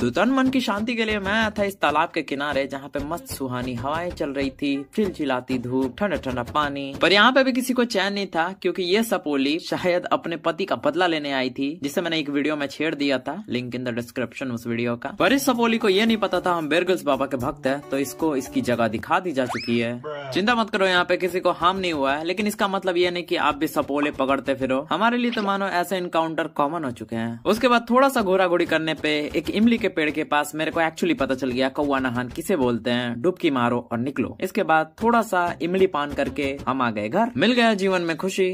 तो तन मन की शांति के लिए मैं था इस तालाब के किनारे जहाँ पे मस्त सुहानी हवाएं चल रही थी चिलचिलाती धूप ठंडा ठंडा पानी पर यहाँ पे भी किसी को चैन नहीं था क्योंकि ये सपोली शायद अपने पति का बदला लेने आई थी जिसे मैंने एक वीडियो में छेड़ दिया था लिंक इन द डिस्क्रिप्शन उस वीडियो का पर इस सपोली को ये नहीं पता था हम बेरगल्स बाबा के भक्त है तो इसको इसकी जगह दिखा दी जा चुकी है चिंता मत करो यहाँ पे किसी को हार्म नहीं हुआ है लेकिन इसका मतलब ये नहीं की आप भी सपोले पकड़ते फिरो हमारे लिए तो मानो ऐसे इनकाउंटर कॉमन हो चुके हैं उसके बाद थोड़ा सा घोरा घोड़ी करने पे एक इमली के पेड़ के पास मेरे को एक्चुअली पता चल गया कौआ नहान किसे बोलते हैं डुबकी मारो और निकलो इसके बाद थोड़ा सा इमली पान करके हम आ गए घर मिल गया जीवन में खुशी